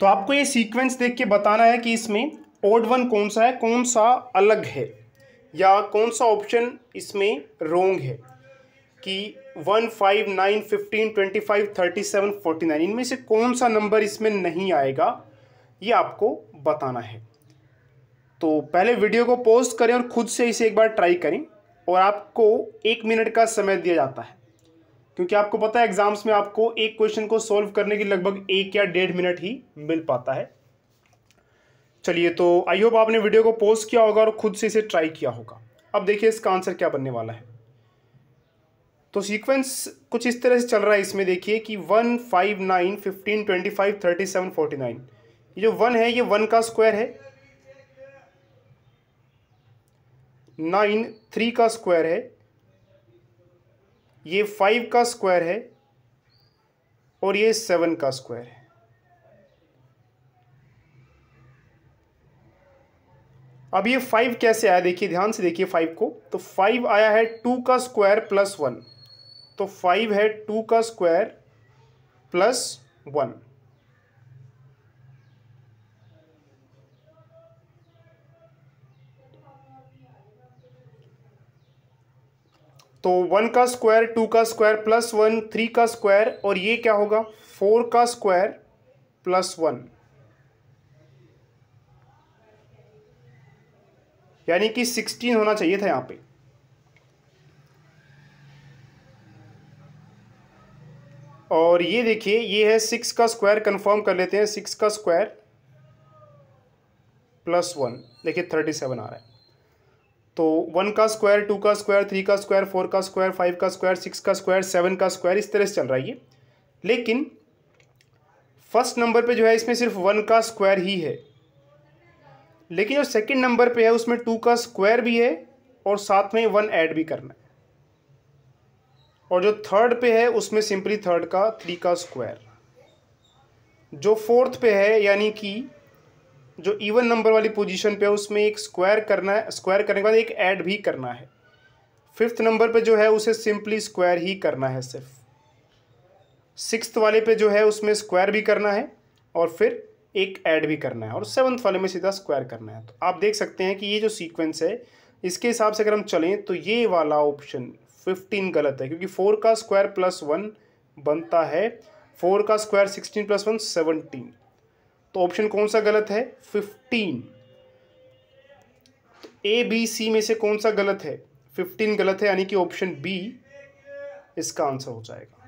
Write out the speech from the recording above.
तो आपको ये सीक्वेंस देख के बताना है कि इसमें ओड वन कौन सा है कौन सा अलग है या कौन सा ऑप्शन इसमें रोंग है कि one five nine fifteen twenty five thirty seven forty nine इनमें से कौन सा नंबर इसमें नहीं आएगा ये आपको बताना है तो पहले वीडियो को पोस्ट करें और ख़ुद से इसे एक बार ट्राई करें और आपको एक मिनट का समय दिया जाता है क्योंकि आपको पता है एग्जाम्स में आपको एक क्वेश्चन को सॉल्व करने की लगभग एक या डेढ़ मिनट ही मिल पाता है चलिए तो आई होप आपने वीडियो को पोस्ट किया होगा और खुद से इसे ट्राई किया होगा अब देखिए इसका आंसर क्या बनने वाला है तो सीक्वेंस कुछ इस तरह से चल रहा है इसमें देखिए कि one five nine fifteen twenty five thirty seven forty nine ये जो वन है ये वन का स्क्वायर है नाइन थ्री का स्क्वायर है ये फाइव का स्क्वायर है और ये सेवन का स्क्वायर है अब ये फाइव कैसे आया देखिए ध्यान से देखिए फाइव को तो फाइव आया है टू का स्क्वायर प्लस वन तो फाइव है टू का स्क्वायर प्लस वन तो वन का स्क्वायर टू का स्क्वायर प्लस वन थ्री का स्क्वायर और ये क्या होगा फोर का स्क्वायर प्लस वन यानी कि सिक्सटीन होना चाहिए था यहां पे और ये देखिए ये है सिक्स का स्क्वायर कंफर्म कर लेते हैं सिक्स का स्क्वायर प्लस वन देखिए थर्टी सेवन आ रहा है तो वन का स्क्वायर टू का स्क्वायर थ्री का स्क्वायर फोर का स्क्वायर फाइव का स्क्वायर सिक्स का स्क्वायर सेवन का स्क्वायर इस तरह से चल रहा है ये लेकिन फर्स्ट नंबर पे जो है इसमें सिर्फ वन का स्क्वायर ही है लेकिन जो सेकंड नंबर पे है उसमें टू का स्क्वायर भी है और साथ में वन ऐड भी करना है और जो थर्ड पे है उसमें सिंपली थर्ड का थ्री का स्क्वायर जो फोर्थ पे है यानी कि जो इवन नंबर वाली पोजीशन पे है उसमें एक स्क्वायर करना है स्क्वायर करने के बाद एक ऐड भी करना है फिफ्थ नंबर पे जो है उसे सिंपली स्क्वायर ही करना है सिर्फ सिक्स्थ वाले पे जो है उसमें स्क्वायर भी करना है और फिर एक ऐड भी करना है और सेवन्थ वाले में सीधा स्क्वायर करना है तो आप देख सकते हैं कि ये जो सीक्वेंस है इसके हिसाब से अगर हम चलें तो ये वाला ऑप्शन फिफ्टीन गलत है क्योंकि फोर का स्क्वायर प्लस वन बनता है फोर का square sixteen plus one seventeen तो ऑप्शन कौन सा गलत है फिफ्टीन ए बी सी में से कौन सा गलत है फिफ्टीन गलत है यानी कि ऑप्शन बी इसका आंसर हो जाएगा